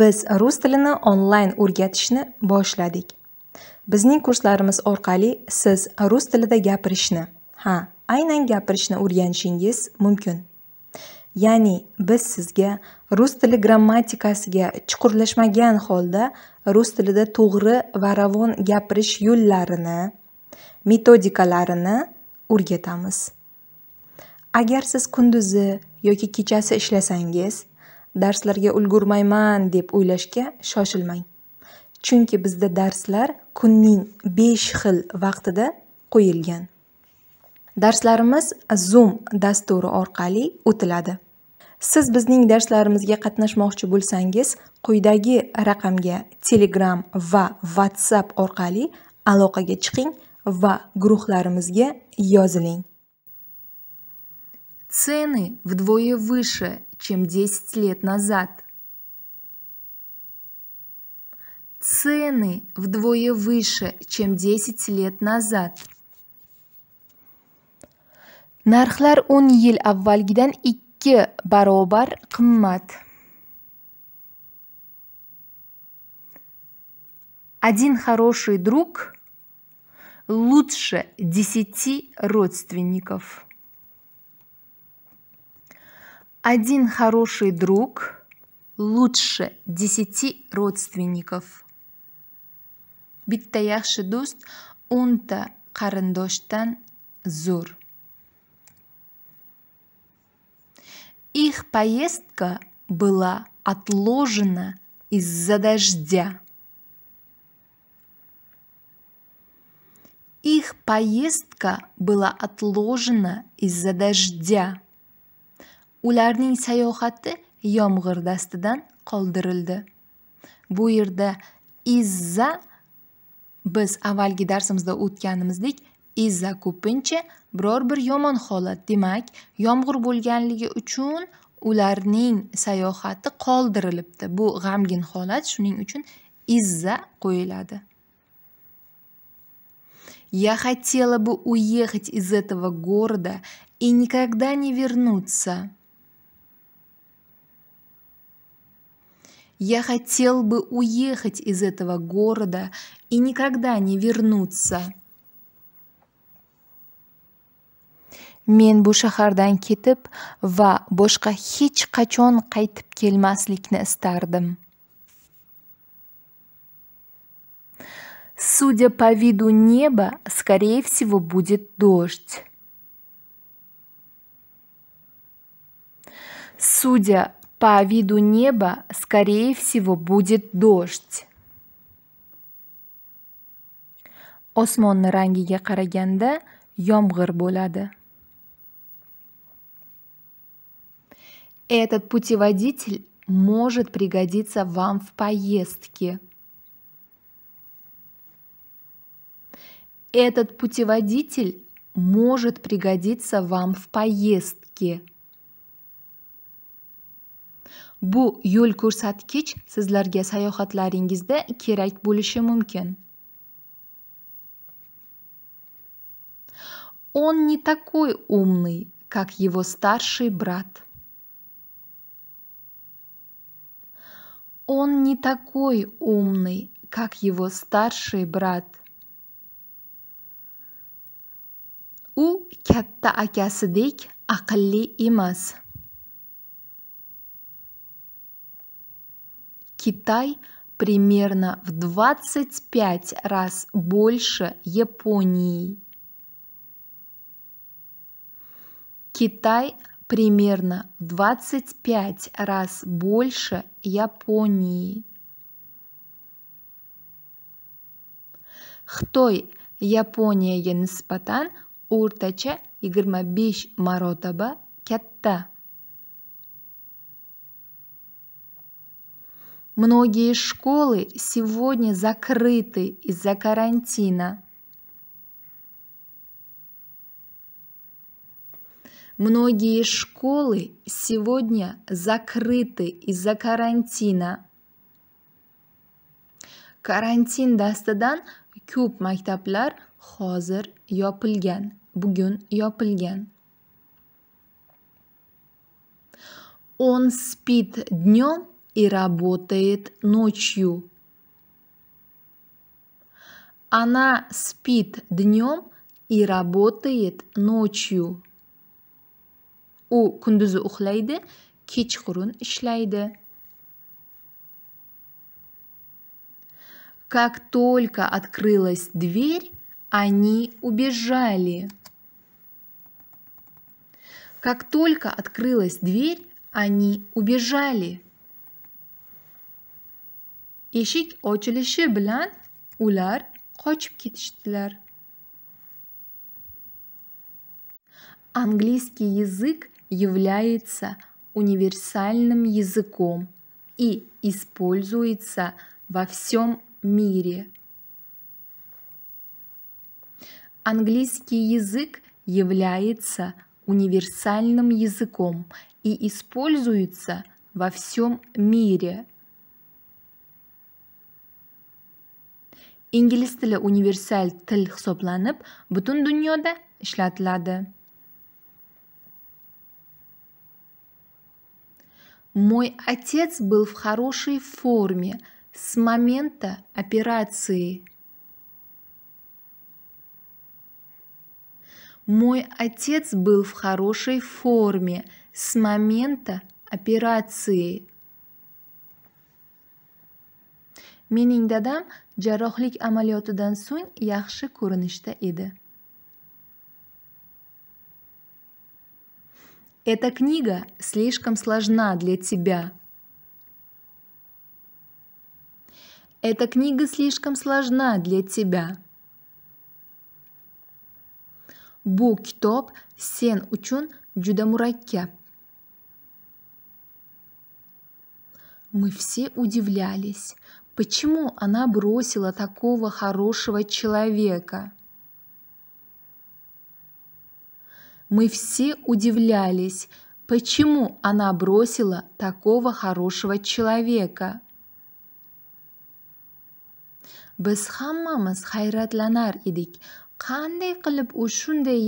biz rus tilini onlayn o'rgatishni boshladik bizning kurslarimiz orqali siz rus tilida gapirishni ha aynan gapirishni o'rganishingiz mumkin ya'ni biz sizga rus tili grammatikasiga chuqurlashmagan holda rus tilida to'g'ri va ravon gapirish yo'llarini metodikalarini o'rgatamiz agar siz kunduzi yoki kechasi ishlasangiz darslarga ulgurmayman deb o'ylashga shoshilmang chunki bizda darslar kunning besh xil vaqtida qo'yilgan darslarimiz zoom dasturi orqali o'tiladi siz bizning darslarimizga qatnashmoqchi bo'lsangiz quyidagi raqamga telegram va whatsapp orqali aloqaga chiqing va guruhlarimizga yoziling цены вдвое выше чем 10 лет назад. Цены вдвое выше, чем 10 лет назад. Narxlar 10 yil avvalgidan 2 баробар qimmat. Один хороший друг лучше десяти родственников. Один хороший друг лучше десяти родственников. Bitta yaxshi do'st o'nta qarindoshdan zo'r. Их поездка была отложена из-за дождя. Их поездка была отложена из-за дождя. ularning sayohati yomg'ir dastidan qoldirildi bu yerda izza biz avvalgi darsimizda o'tganimizdek izza ko'pincha biror bir yomon holat demak yomg'ir bo'lganligi uchun ularning sayohati qoldirilibdi bu g'amgin holat shuning uchun izza qo'yiladi Я хотела бы уехать из этого города и никогда не вернуться. Я хотел бы уехать из этого города и никогда не вернуться. men bu shahardan ва va хич качон qachon qaytib kelmaslikni istardim Судя по виду неба, скорее всего, будет дождь. Судя по виду неба, скорее всего, будет дождь. Osmonni rangiga qaraganda yomg'ir bo'ladi. Этот путеводитель может пригодиться вам в поездке. Этот путеводитель может пригодиться вам в поездке. bu yo'l ko'rsatkich sizlarga sayohatlaringizda kerak bo'lishi mumkin он не такой умный как его старший брат он не такой умный как его старший брат у katta akasidek ақылли emas Китай примерно в 25 раз больше Японии. Китай примерно в 25 раз больше Японии. Xitoy Yaponiyaga nisbatan o'rtacha 25 маротаба katta. Многие школы сегодня закрыты из-за карантина. Многие школы сегодня закрыты из-за карантина. Karantin dastidan кюб maktablar hozir yopilgan, bugun yopilgan. Он спит днем и работает ночью. Она спит днем и работает ночью. У kunduzi uxlaydi, kechqurun ishlaydi. Как только открылась дверь, они убежали. Как только открылась дверь, они убежали eshik ochilishi bilan ular qochib ketishdilar английский язык является универсальным языком и используется во всем мире. Английский язык является универсальным языком и используется во всем мире. ingliz tili universal til hisoblanib butun dunyoda ishlatiladi мой отец был в хорошей форме с момента операции Мой отец был в хорошей форме с момента операции. Mening дадам jarrohlik amaliyotidan so'ng yaxshi ko'rinishda edi эта книга слишком сложна для тебя эта книга слишком сложна для тебя bu kitob сен учун juda murakkab мы все удивлялись Почему она бросила такого хорошего человека? Мы все удивлялись, почему она бросила такого хорошего человека. Biz hammamiz хайратланар edik, қандай qilib u shunday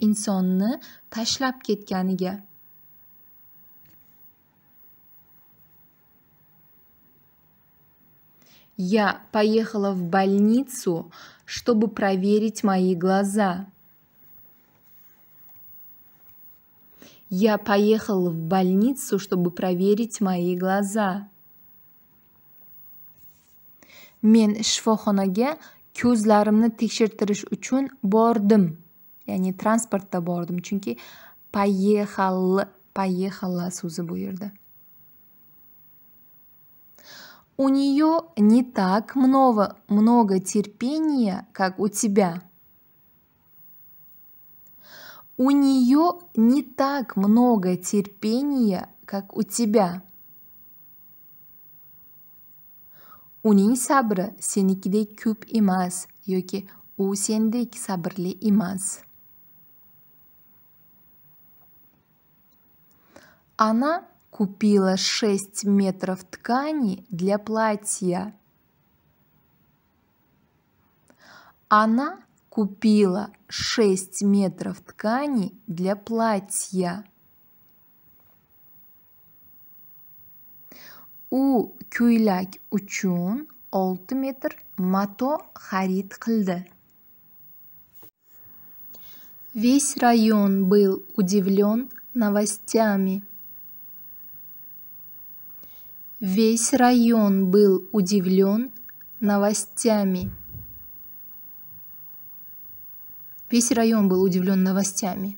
инсонны ташлап tashlab Я поехала в больницу, чтобы проверить мои глаза. Я поехала в больницу, чтобы проверить мои глаза. Men shifoxonaga ko'zlarimni tekshirtirish uchun бордым, Ya'ni transportda bordim, chunki поехал, поехала so'zi bu у нее не так много, много терпения, как у тебя. У нее не так много терпения, как у тебя. У Uning сабра senikidek куб имас, yoki у sendek sabrli имас. Она купила 6 метров ткани для платья. Она купила 6 метров ткани для платья. У ko'ylak Учун 6 metr mato xarid qildi. Весь район был удивлен новостями. Весь район был удивлен новостями. Весь район был удивлен новостями.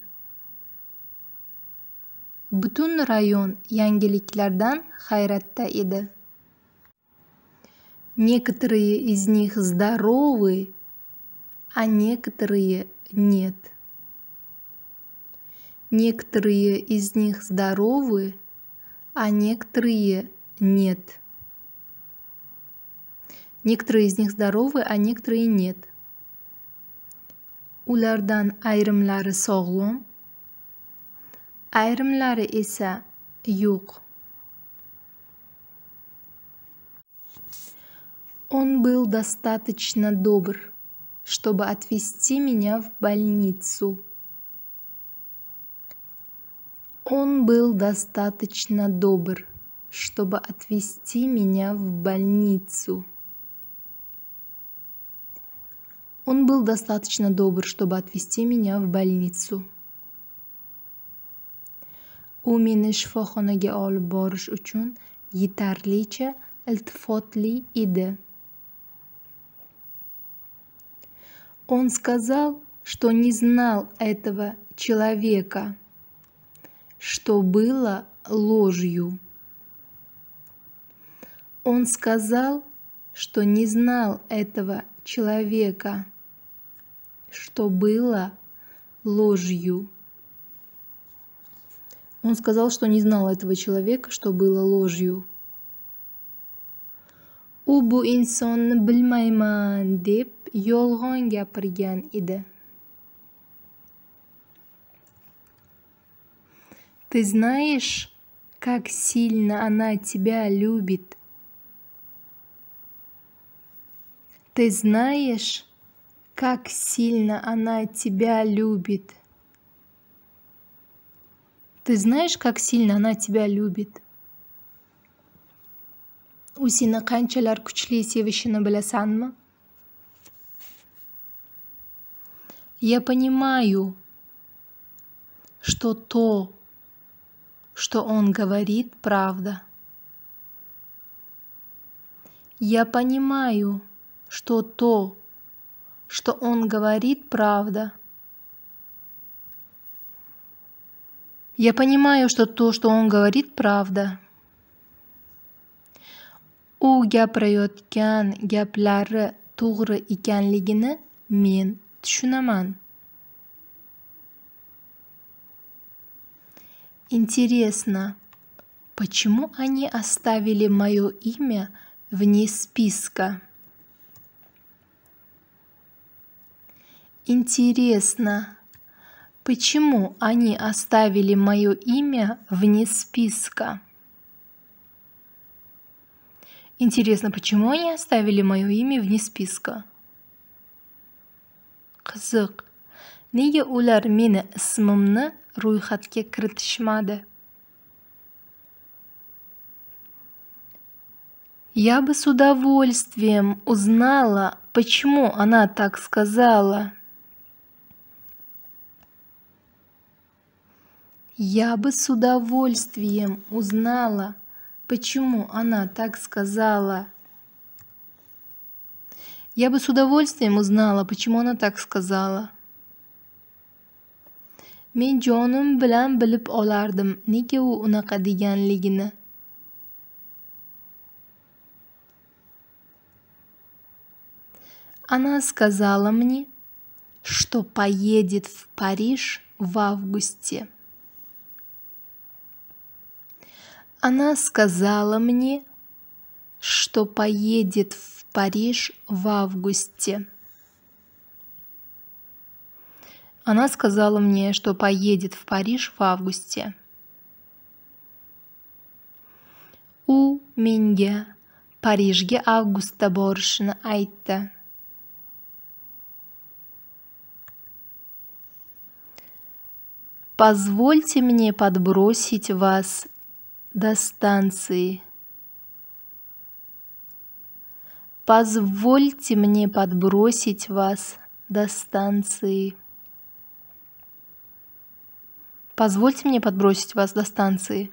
Бутун район yangiliklardan hayratda edi. Некоторые из них здоровы, а некоторые нет. Некоторые из них здоровы, а некоторые нет. Некоторые из них здоровы, а некоторые нет. Улардан ayrimlari sog'lom, ayrimlari иса yo'q. Он был достаточно добр, чтобы отвезти меня в больницу. Он был достаточно добр чтобы отвезти меня в больницу. Он был достаточно добр, чтобы отвезти меня в больницу. u meni shifoxonaga olib borish uchun yetarlicha iltifotli иде. он сказал что не знал этого человека что было ложью он сказал, что не знал этого человека, что было ложью. Он сказал, что не знал этого человека, что было ложью. u bu insonni bilmayman deb yolg'on gapirgan edi ты знаешь как сильно она тебя любит Ты знаешь, как сильно она тебя любит? Ты знаешь, как сильно она тебя любит? u seni qanchalar kuchli sevishini bilasanmi я понимаю что то что он говорит правда я понимаю что то, что он говорит, правда. Я понимаю, что то, что он говорит, правда. У U gapirayotgan gaplari и ekanligini men tushunaman. Интересно, почему они оставили мое имя вне списка? Интересно, почему они оставили мое имя вне списка? Интересно, почему они оставили мое имя вне списка? Қызық. Nega улар meni ismimni руйхатке kiritishmadi? Я бы с удовольствием узнала, почему она так сказала. Я бы с удовольствием узнала, почему она так сказала. Я бы с удовольствием узнала, почему она так сказала. Men jonim bilan bilib olardim, nega u unaqa deganligini. Она сказала мне, что поедет в Париж в августе. Она сказала мне, что поедет в Париж в августе. Она сказала мне, что поедет в Париж в августе. У меня Parijga avgustda borishini aytdi. Позвольте мне подбросить вас до станции. Позвольте мне подбросить вас до станции. Позвольте мне подбросить вас до станции.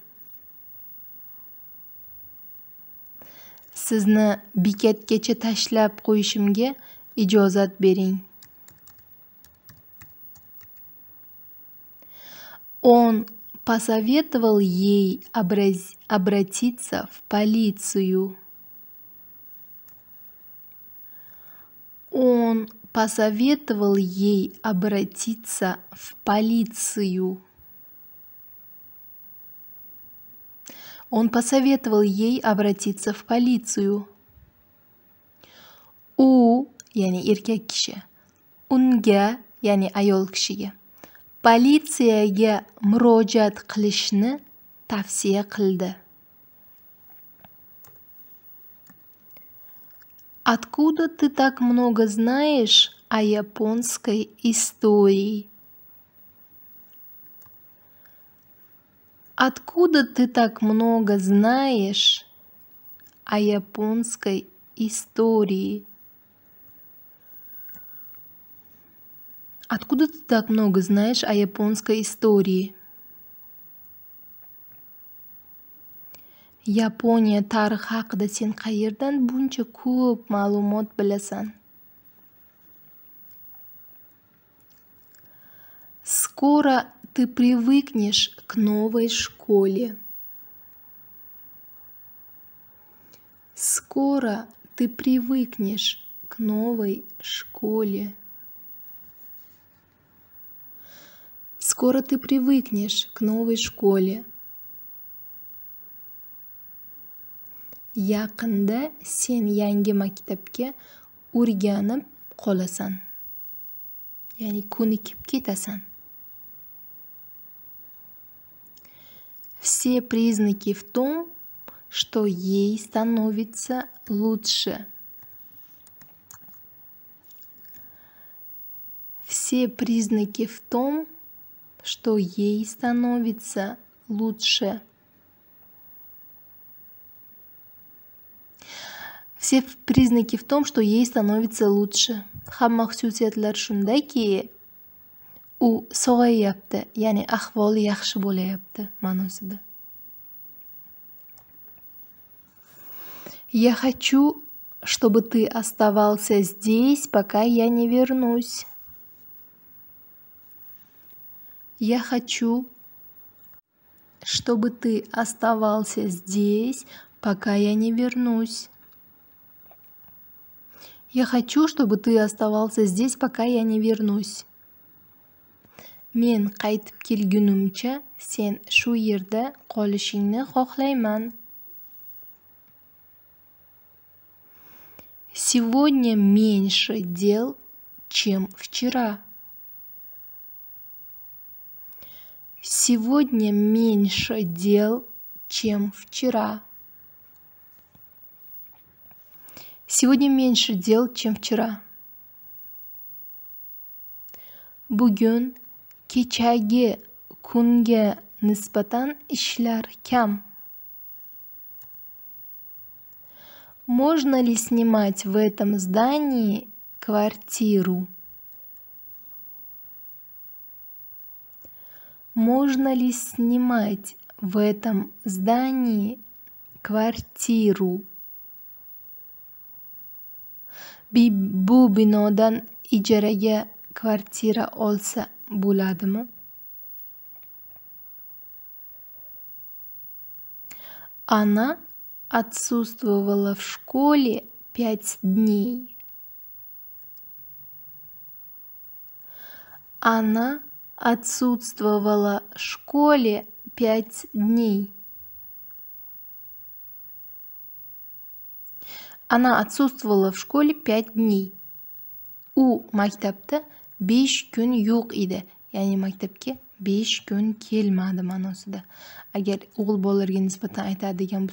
Sizni bekatgacha tashlab qo'yishimga ijozat берин. Он посоветовал ей образ... обратиться в полицию. Он посоветовал ей обратиться в полицию. Он посоветовал ей обратиться в полицию. У, яни erkak kishi. Unga, я не kishiga politsiyaga murojaat qilishni tavsiya qildi откуда ты так много знаешь о японской истории Откуда ты так много знаешь о японской истории? Откуда ты так много знаешь о японской истории? Япония tarixi haqida sen qayerdan buncha ko'p ma'lumot Скоро ты привыкнешь к новой школе. Скоро ты привыкнешь к новой школе. Скоро ты привыкнешь к новой школе. Yaqinda sen yangi maktabga o'rganib qolasan. Ya'ni ko'nikib ketasan. Все признаки в том, что ей становится лучше. Все признаки в том, что ей становится лучше. Все признаки в том, что ей становится лучше. Hamma у shundaki, u яни ахвол яхши yaxshi bo'layapti ma'nosida. Я хочу, чтобы ты оставался здесь, пока я не вернусь. Я хочу, чтобы ты оставался здесь, пока я не вернусь. Я хочу, чтобы ты оставался здесь, пока я не вернусь. Мен қайтып келгенімше сен шу yerda qolishingni xohlayman. Сегодня меньше дел, чем вчера. Сегодня меньше дел, чем вчера. Сегодня меньше дел, чем вчера. Bugun kechagi kunga nisbatan ishlar kam. Можно ли снимать в этом здании квартиру? можно ли снимать в этом здании квартиру? Bu binodan ijaraga квартира olsa bo'ladimi? Она отсутствовала в школе пять дней. Она отсутствовала в школе пять дней. Она отсутствовала в школе пять дней. У мактапта беш кюн юк иде. Яни мактапке беш кюн келмады маносида. Агер ул болырге ниспатан айта деген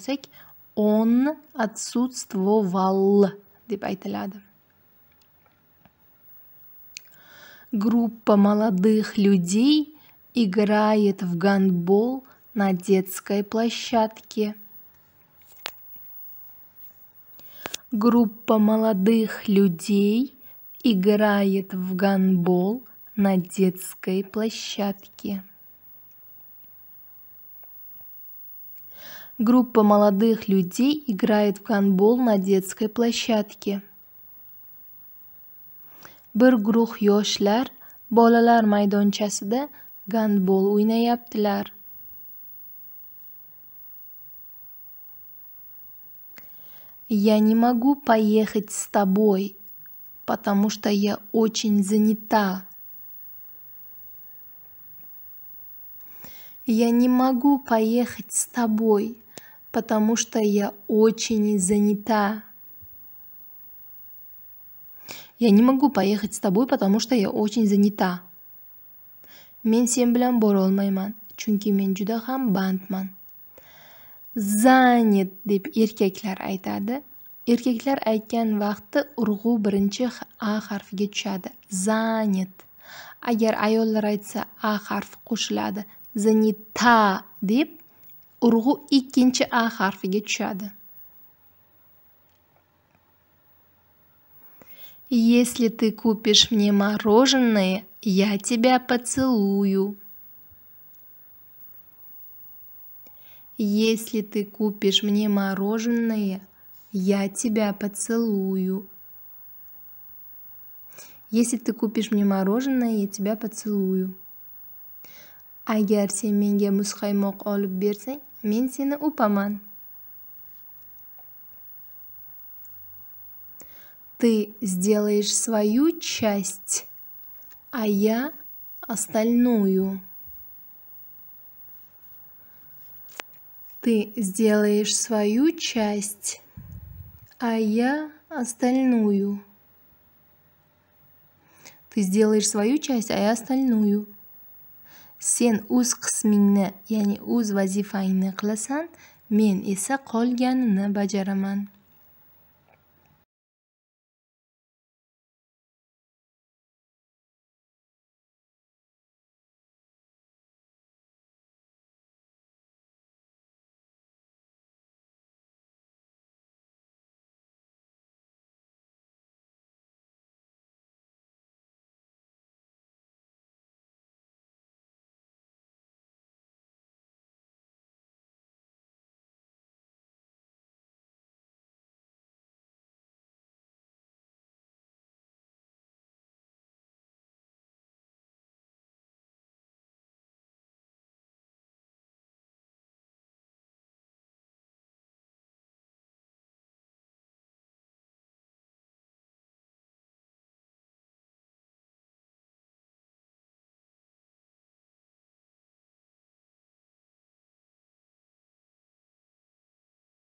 он отсутствовал, деп айталады. Группа молодых людей играет в гандбол на детской площадке. Группа молодых людей играет в гандбол на детской площадке. Группа молодых людей играет в гандбол на детской площадке bir guruh yoshlar bolalar maydonchasida gandbol o'ynayaptilar Я не могу поехать с тобой, потому что я очень занята. Я не могу поехать с тобой, потому что я очень занята. Я не могу поехать с тобой, потому что я очень занята. Мен сен билан бора олмайман, чунки мен жуда хам бандман. Занят, деп эркеклер айтады. Эркеклер айткан вақты ургу бірінші А харфиге түшады. Занят. Агар айоллар айтса А харф кушылады. Занята, деп ургу икінші А харфиге түшады. Если ты купишь мне мороженое, я тебя поцелую. Если ты купишь мне мороженое, я тебя поцелую. Если ты купишь мне мороженое, я тебя поцелую. Агар сен менге muzqaymoq olib bersang, men seni o'paman. Ты сделаешь свою часть, а я остальную. Ты сделаешь свою часть, а я остальную. Ты сделаешь свою часть, а я остальную. Сен уз qismingni, ya'ni o'z vazifangni qilasan, men esa qolganini bajaraman.